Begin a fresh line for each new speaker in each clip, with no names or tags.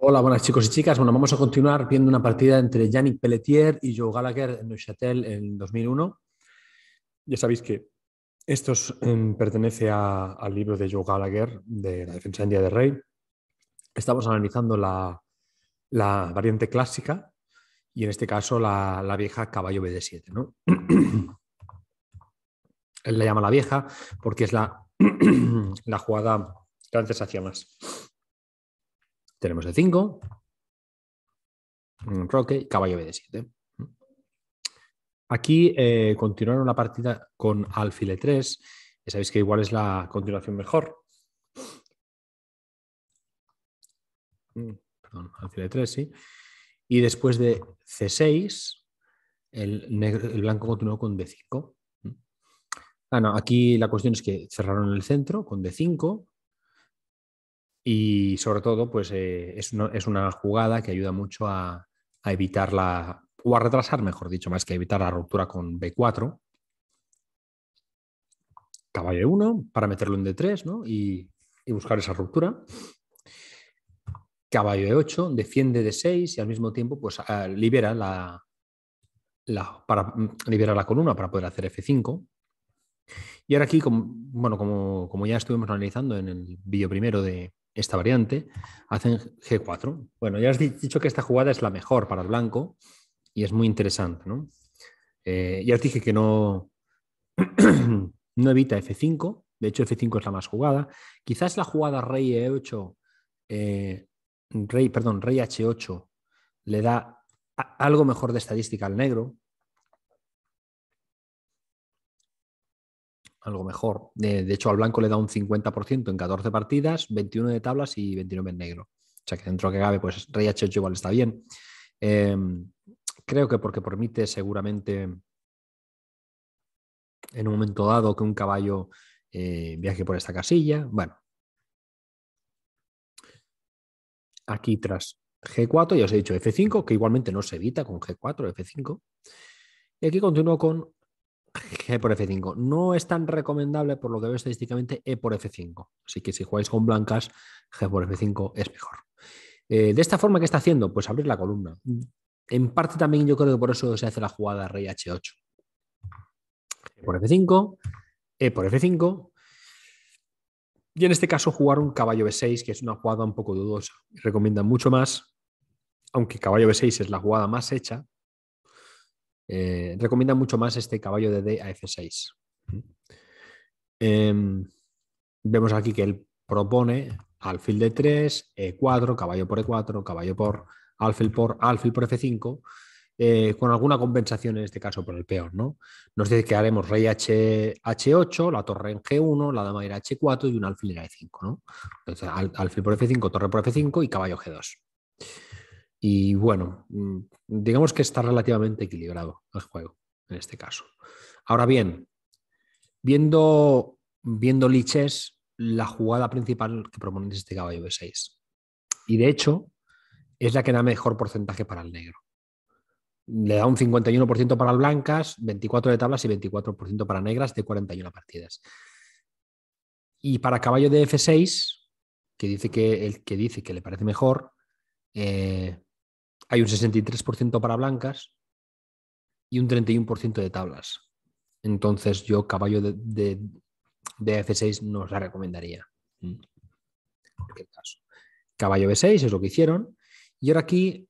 Hola, buenas chicos y chicas. Bueno, vamos a continuar viendo una partida entre Yannick Pelletier y Joe Gallagher en Neuchâtel en 2001. Ya sabéis que esto em, pertenece al libro de Joe Gallagher de la defensa india de rey. Estamos analizando la, variante clásica y en este caso la, vieja caballo BD7. Él la llama la vieja porque es la, la jugada que antes hacía más. Tenemos d 5, Roque y caballo b 7 Aquí eh, continuaron la partida con alfil e 3 sabéis que igual es la continuación mejor. Mm, perdón, alfil 3 e sí. Y después de C6, el, el blanco continuó con D5. Ah, aquí la cuestión es que cerraron el centro con D5, y sobre todo, pues eh, es, una, jugada que ayuda mucho a, a, evitar la, o a retrasar, mejor dicho, más que evitar la ruptura con B4. Caballo E1 para meterlo en D3 y, buscar esa ruptura. Caballo E8 defiende D6 y al mismo tiempo pues, ah, libera, la, para, libera la columna para poder hacer F5. Y ahora aquí, como, bueno, como ya estuvimos analizando en el vídeo primero de, esta variante, hacen G4. Bueno, ya has dicho que esta jugada es la mejor para el blanco y es muy interesante, ¿no? Eh, ya os dije que no, no evita F5, de hecho F5 es la más jugada. Quizás la jugada Rey E8, eh, Rey, perdón, Rey H8 le da algo mejor de estadística al negro, algo mejor. De, hecho, al blanco le da un 50% en 14 partidas, 21 de tablas y 29 en negro. O sea que dentro que cabe, pues Rey H8 igual está bien. Em, creo que porque permite seguramente en un momento dado que un caballo eh, viaje por esta casilla. Bueno. Aquí tras G4, ya os he dicho F5, que igualmente no se evita con G4, F5. Y aquí continúo con G por F5. No es tan recomendable, por lo que veo estadísticamente, E por F5. Así que si jugáis con blancas, G por F5 es mejor. Eh, de esta forma, ¿qué está haciendo? Pues abrir la columna. En parte también yo creo que por eso se hace la jugada Rey H8. G por F5, E por F5. Y en este caso jugar un caballo B6, que es una jugada un poco dudosa. Recomienda mucho más, aunque caballo B6 es la jugada más hecha, eh, recomienda mucho más este caballo de D a F6. Em, vemos aquí que él propone alfil de 3, E4, caballo por E4, caballo por alfil por alfil por F5, eh, con alguna compensación en este caso por el peor ¿no? Nos dice que haremos rey H, H8, la torre en G1, la dama era H4 y un alfil irá E5. Entonces, alfil por F5, torre por F5 y caballo G2. Y bueno, mm, digamos que está relativamente equilibrado el juego en este caso. Ahora bien, viendo, viendo Liches, la jugada principal que proponen es este caballo de 6. Y de hecho, es la que da mejor porcentaje para el negro. Le da un 51% para blancas, 24 de tablas y 24% para negras de 41 partidas. Y para caballo de F6, que dice que el que dice que le parece mejor, eh, hay un 63% para blancas y un 31% de tablas. Entonces yo caballo de, F6 no os la recomendaría. Mm. En cualquier caso. Caballo B6 es lo que hicieron. Y ahora aquí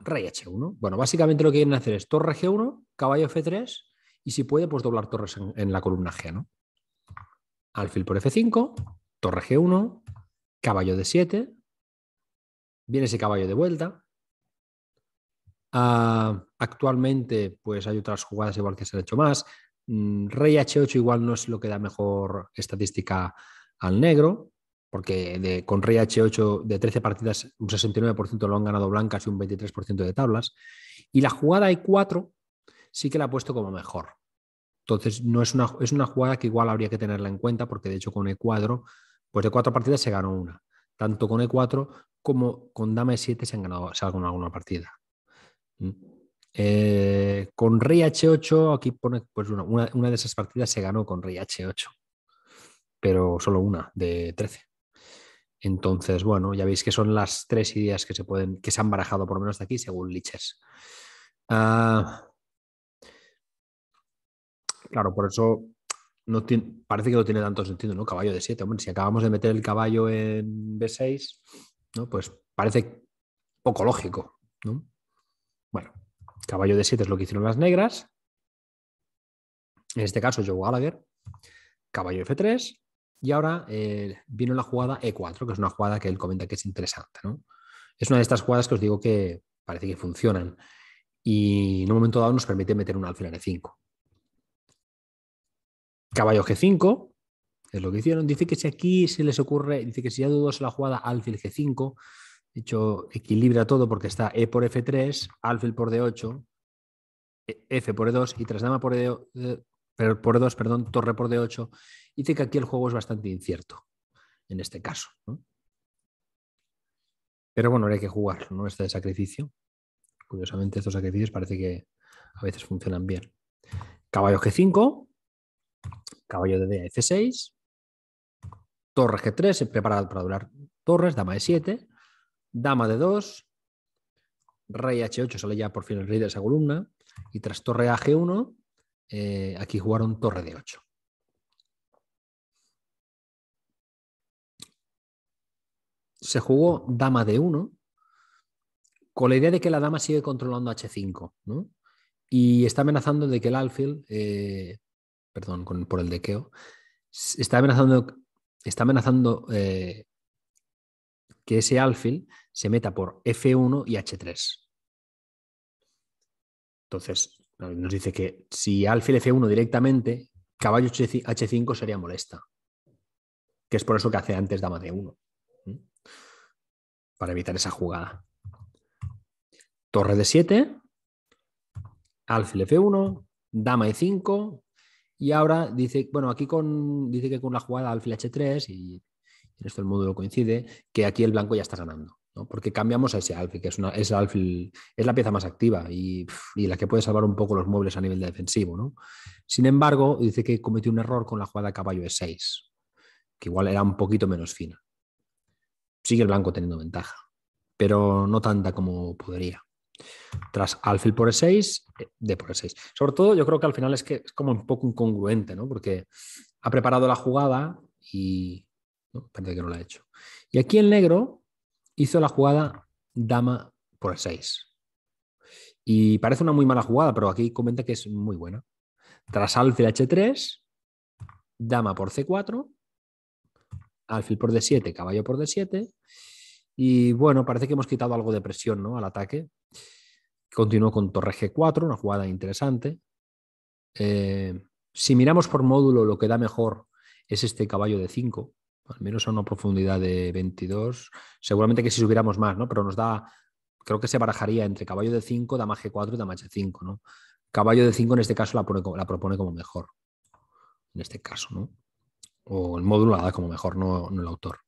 rey H1. Bueno, básicamente lo que quieren hacer es torre G1, caballo F3 y si puede, pues doblar torres en, la columna G. Alfil por F5, torre G1, caballo D7, viene ese caballo de vuelta, Ah, actualmente, pues hay otras jugadas igual que se han hecho más. Mm, Rey H8 igual no es lo que da mejor estadística al negro, porque con Rey H8 de 13 partidas, un 69% lo han ganado blancas y un 23% de tablas. Y la jugada E4 sí que la ha puesto como mejor. Entonces, no es una, es una jugada que igual habría que tenerla en cuenta, porque de hecho con E4, pues de cuatro partidas se ganó una. Tanto con E4 como con Dama E7 se han ganado, se ha ganado alguna partida. Eh, con Rey H8, aquí pone, pues una, de esas partidas se ganó con Rey H8, pero solo una de 13. Entonces, bueno, ya veis que son las tres ideas que se pueden, que se han barajado por lo menos de aquí, según Liches. Ah, claro, por eso no parece que no tiene tanto sentido, ¿no? Caballo de 7, hombre, si acabamos de meter el caballo en B6, ¿no? Pues parece poco lógico, ¿no? Bueno, caballo de 7 es lo que hicieron las negras. En este caso, Joe Gallagher. Caballo F3. Y ahora eh, vino la jugada E4, que es una jugada que él comenta que es interesante. ¿no? Es una de estas jugadas que os digo que parece que funcionan. Y en un momento dado nos permite meter un alfil en E5. Caballo G5, es lo que hicieron. Dice que si aquí se les ocurre, dice que si ya sobre la jugada alfil G5, hecho equilibra todo porque está E por F3, alfil por D8, e, F por E2 y tras dama por E2, e perdón, torre por D8. y Dice que aquí el juego es bastante incierto, en este caso. Pero bueno, hay que jugarlo, ¿no? Este de sacrificio. Curiosamente, estos sacrificios parece que a veces funcionan bien. Caballo G5, caballo de D F6, torre G3, preparado para durar torres, dama E7, dama de 2, rey h8 sale ya por fin el rey de esa columna, y tras torre a g1, eh, aquí jugaron torre de 8. Se jugó dama de 1 con la idea de que la dama sigue controlando h5, ¿no? Y está amenazando de que el alfil, eh, perdón, por el dequeo, está amenazando, está amenazando eh, que ese alfil se meta por F1 y H3. Entonces, nos dice que si alfil F1 directamente, caballo H5 sería molesta. Que es por eso que hace antes dama D1. Para evitar esa jugada. Torre de 7, alfil F1, dama E5. Y ahora dice, bueno, aquí dice que con la jugada alfil H3 y en esto el módulo coincide, que aquí el blanco ya está ganando porque cambiamos a ese alfil, que es, es, es la pieza más activa y, la que puede salvar un poco los muebles a nivel defensivo. Sin embargo, dice que cometió un error con la jugada caballo e 6, que igual era un poquito menos fina. Sigue el blanco teniendo ventaja, pero no tanta como podría. Tras alfil por E6, eh, D por E6. Sobre todo, yo creo que al final es que es como un poco incongruente, ¿no? Porque ha preparado la jugada y. No, parece que no la ha hecho. Y aquí el negro hizo la jugada dama por 6. Y parece una muy mala jugada, pero aquí comenta que es muy buena. Tras alfil h3, dama por c4, alfil por d7, caballo por d7. Y bueno, parece que hemos quitado algo de presión ¿no? al ataque. Continuó con torre g4, una jugada interesante. Eh, si miramos por módulo, lo que da mejor es este caballo de 5, al menos a una profundidad de 22. Seguramente que si subiéramos más, ¿no? Pero nos da, creo que se barajaría entre caballo de 5, dama G4 y dama H5, ¿no? Caballo de 5 en este caso la, propone como mejor, en este caso, ¿no? O el módulo la da como mejor, no, el autor.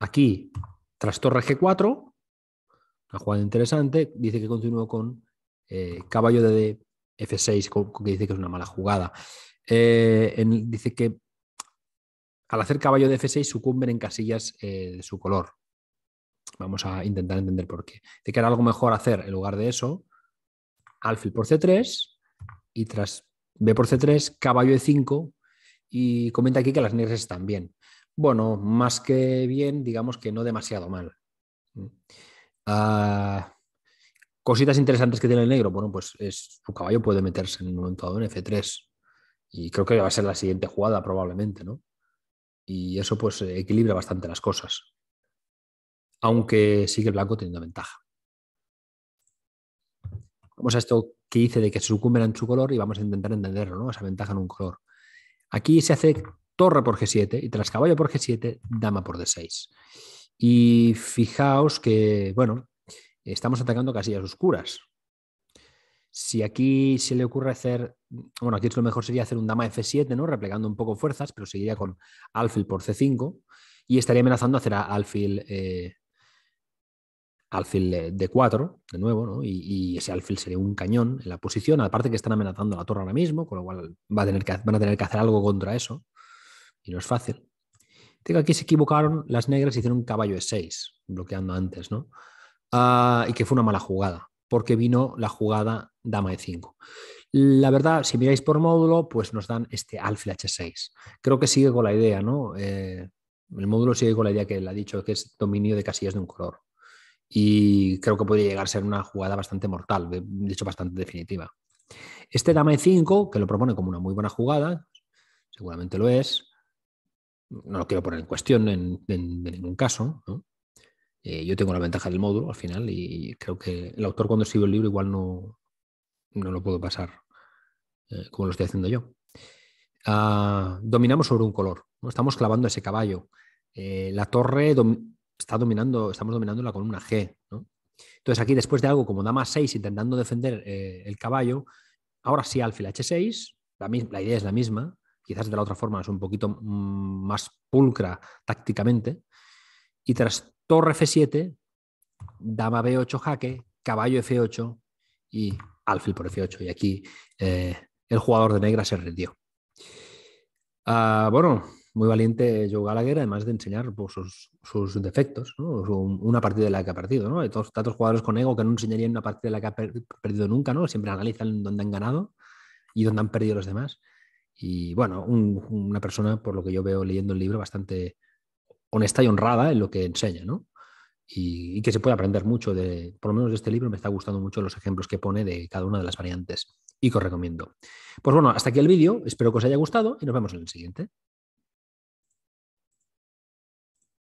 Aquí, tras torre G4, una jugada interesante, dice que continúa con eh, caballo de F6, que dice que es una mala jugada. Eh, dice que al hacer caballo de F6 sucumben en casillas eh, de su color. Vamos a intentar entender por qué. Dice que era algo mejor hacer, en lugar de eso, alfil por C3 y tras B por C3, caballo de 5 y comenta aquí que las negras están bien. Bueno, más que bien, digamos que no demasiado mal. Mm. Ah, cositas interesantes que tiene el negro. Bueno, pues es, su caballo puede meterse en un momento dado en F3. Y creo que va a ser la siguiente jugada probablemente, ¿no? Y eso pues eh, equilibra bastante las cosas. Aunque sigue el blanco teniendo ventaja. Vamos a esto que dice de que se sucumben en su color y vamos a intentar entenderlo, ¿no? Esa ventaja en un color. Aquí se hace torre por G7 y tras caballo por G7, dama por D6. Y fijaos que, bueno, estamos atacando casillas oscuras. Si aquí se le ocurre hacer, bueno, aquí es lo mejor sería hacer un dama F7, ¿no? Replicando un poco fuerzas, pero seguiría con alfil por C5 y estaría amenazando hacer a alfil eh, alfil eh, D4, de nuevo, ¿no? y, ese alfil sería un cañón en la posición, aparte que están amenazando la torre ahora mismo, con lo cual va a tener que, van a tener que hacer algo contra eso, y no es fácil. Tengo aquí se equivocaron las negras y hicieron un caballo E6, bloqueando antes, ¿no? Ah, y que fue una mala jugada porque vino la jugada dama e5. La verdad, si miráis por módulo, pues nos dan este alfil h6. Creo que sigue con la idea, ¿no? Eh, el módulo sigue con la idea que él ha dicho, que es dominio de casillas de un color. Y creo que podría llegar a ser una jugada bastante mortal, de hecho bastante definitiva. Este dama e5, que lo propone como una muy buena jugada, seguramente lo es, no lo quiero poner en cuestión en, en ningún caso, ¿no? Eh, yo tengo la ventaja del módulo al final y creo que el autor cuando escribe el libro igual no, no lo puedo pasar eh, como lo estoy haciendo yo. Ah, dominamos sobre un color, ¿no? estamos clavando ese caballo. Eh, la torre está dominando, estamos dominándola con una G. Entonces aquí después de algo como dama 6 intentando defender el caballo, ahora sí alfil H6, la, la idea es la misma, quizás de la otra forma es un poquito mm, más pulcra tácticamente. Y tras torre F7, dama B8 jaque, caballo F8 y alfil por F8. Y aquí eh, el jugador de negra se rindió. Ah, bueno, muy valiente Joe Gallagher, además de enseñar pues, sus, defectos, una partida de la que ha perdido. ¿no? Hay todos, tantos jugadores con ego que no enseñarían una partida de la que ha perdido nunca, ¿no? siempre analizan dónde han ganado y dónde han perdido los demás. Y bueno, una persona, por lo que yo veo leyendo el libro, bastante honesta y honrada en lo que enseña, ¿no? Y, que se puede aprender mucho de, por lo menos de este libro, me está gustando mucho los ejemplos que pone de cada una de las variantes y que os recomiendo. Pues bueno, hasta aquí el vídeo, espero que os haya gustado y nos vemos en el siguiente.